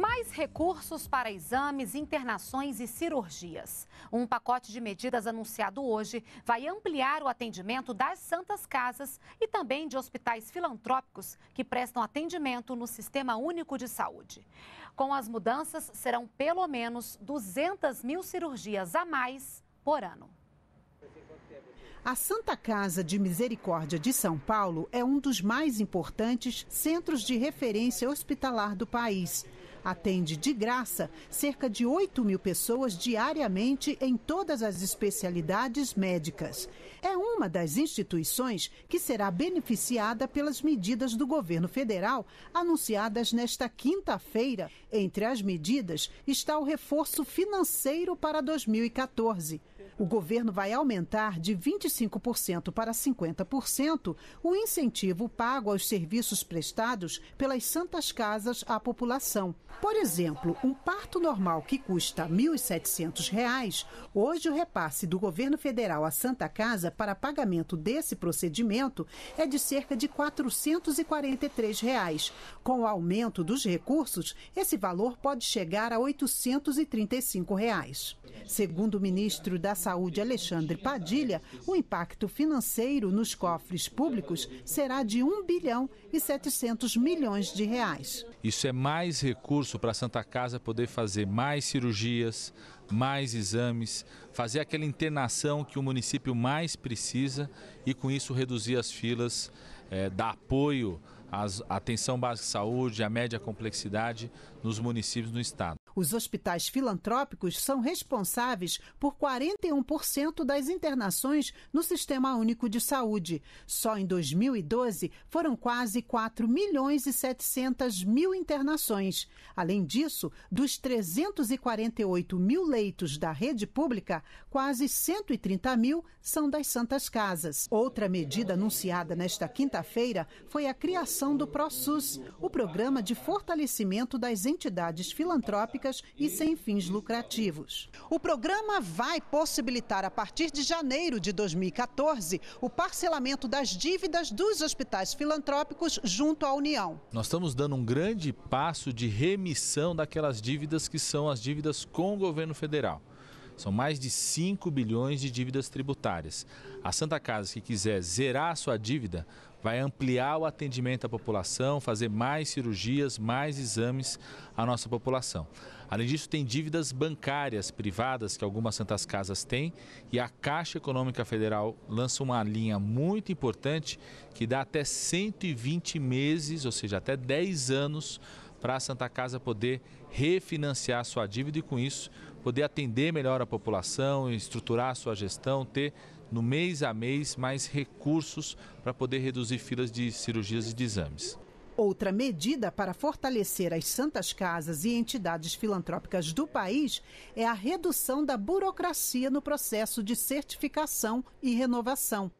Mais recursos para exames, internações e cirurgias. Um pacote de medidas anunciado hoje vai ampliar o atendimento das santas casas e também de hospitais filantrópicos que prestam atendimento no Sistema Único de Saúde. Com as mudanças, serão pelo menos 200 mil cirurgias a mais por ano. A Santa Casa de Misericórdia de São Paulo é um dos mais importantes centros de referência hospitalar do país atende de graça cerca de 8 mil pessoas diariamente em todas as especialidades médicas. É uma das instituições que será beneficiada pelas medidas do governo federal anunciadas nesta quinta-feira. Entre as medidas está o reforço financeiro para 2014 o governo vai aumentar de 25% para 50% o incentivo pago aos serviços prestados pelas santas casas à população. Por exemplo, um parto normal que custa R$ 1.700, hoje o repasse do governo federal à Santa Casa para pagamento desse procedimento é de cerca de R$ 443. Reais. Com o aumento dos recursos, esse valor pode chegar a R$ 835. Reais. Segundo o ministro da Saúde, Saúde, Alexandre Padilha, o impacto financeiro nos cofres públicos será de 1 bilhão e 700 milhões de reais. Isso é mais recurso para a Santa Casa poder fazer mais cirurgias, mais exames, fazer aquela internação que o município mais precisa e, com isso, reduzir as filas, é, dar apoio à atenção básica de saúde, à média complexidade nos municípios do estado. Os hospitais filantrópicos são responsáveis por 41% das internações no Sistema Único de Saúde. Só em 2012 foram quase 4 milhões e 700 mil internações. Além disso, dos 348 mil leitos da rede pública, quase 130 mil são das Santas Casas. Outra medida anunciada nesta quinta-feira foi a criação do ProSUS, o programa de fortalecimento das entidades filantrópicas públicas e sem fins lucrativos. O programa vai possibilitar, a partir de janeiro de 2014, o parcelamento das dívidas dos hospitais filantrópicos junto à União. Nós estamos dando um grande passo de remissão daquelas dívidas que são as dívidas com o governo federal. São mais de 5 bilhões de dívidas tributárias. A Santa Casa, que quiser zerar a sua dívida, vai ampliar o atendimento à população, fazer mais cirurgias, mais exames à nossa população. Além disso, tem dívidas bancárias privadas que algumas santas casas têm e a Caixa Econômica Federal lança uma linha muito importante que dá até 120 meses, ou seja, até 10 anos para a Santa Casa poder refinanciar sua dívida e com isso poder atender melhor a população, estruturar a sua gestão, ter no mês a mês mais recursos para poder reduzir filas de cirurgias e de exames. Outra medida para fortalecer as santas casas e entidades filantrópicas do país é a redução da burocracia no processo de certificação e renovação.